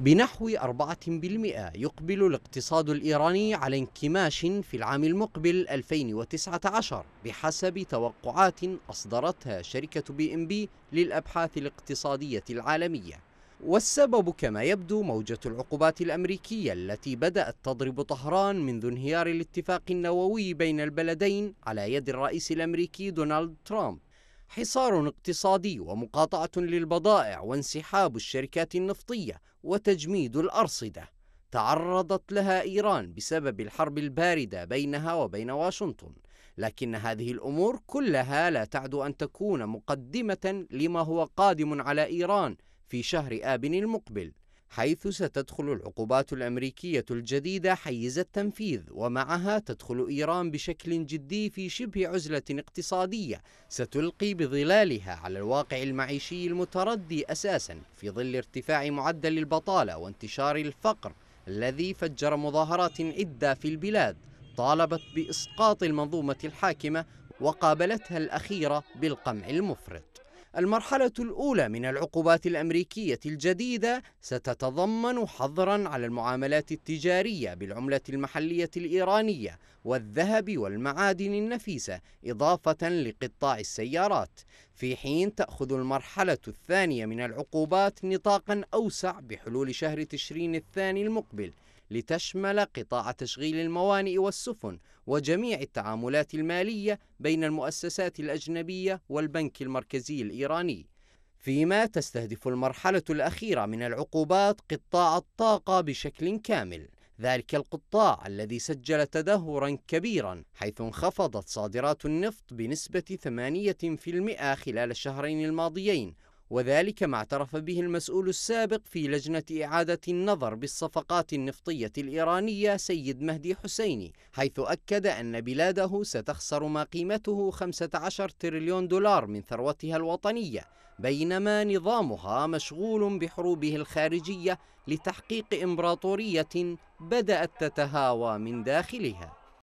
بنحو 4% يقبل الاقتصاد الإيراني على انكماش في العام المقبل 2019 بحسب توقعات أصدرتها شركة بي ام بي للأبحاث الاقتصادية العالمية والسبب كما يبدو موجة العقوبات الأمريكية التي بدأت تضرب طهران منذ انهيار الاتفاق النووي بين البلدين على يد الرئيس الأمريكي دونالد ترامب حصار اقتصادي ومقاطعة للبضائع وانسحاب الشركات النفطية وتجميد الأرصدة تعرضت لها إيران بسبب الحرب الباردة بينها وبين واشنطن لكن هذه الأمور كلها لا تعدو أن تكون مقدمة لما هو قادم على إيران في شهر آبن المقبل حيث ستدخل العقوبات الامريكيه الجديده حيز التنفيذ ومعها تدخل ايران بشكل جدي في شبه عزله اقتصاديه ستلقي بظلالها على الواقع المعيشي المتردي اساسا في ظل ارتفاع معدل البطاله وانتشار الفقر الذي فجر مظاهرات عده في البلاد طالبت باسقاط المنظومه الحاكمه وقابلتها الاخيره بالقمع المفرط المرحلة الأولى من العقوبات الأمريكية الجديدة ستتضمن حظرا على المعاملات التجارية بالعملة المحلية الإيرانية والذهب والمعادن النفيسة إضافة لقطاع السيارات في حين تأخذ المرحلة الثانية من العقوبات نطاقا أوسع بحلول شهر تشرين الثاني المقبل لتشمل قطاع تشغيل الموانئ والسفن وجميع التعاملات المالية بين المؤسسات الأجنبية والبنك المركزي الإيراني فيما تستهدف المرحلة الأخيرة من العقوبات قطاع الطاقة بشكل كامل ذلك القطاع الذي سجل تدهورا كبيرا حيث انخفضت صادرات النفط بنسبة 8% خلال الشهرين الماضيين وذلك ما اعترف به المسؤول السابق في لجنة إعادة النظر بالصفقات النفطية الإيرانية سيد مهدي حسيني حيث أكد أن بلاده ستخسر ما قيمته 15 تريليون دولار من ثروتها الوطنية بينما نظامها مشغول بحروبه الخارجية لتحقيق إمبراطورية بدأت تتهاوى من داخلها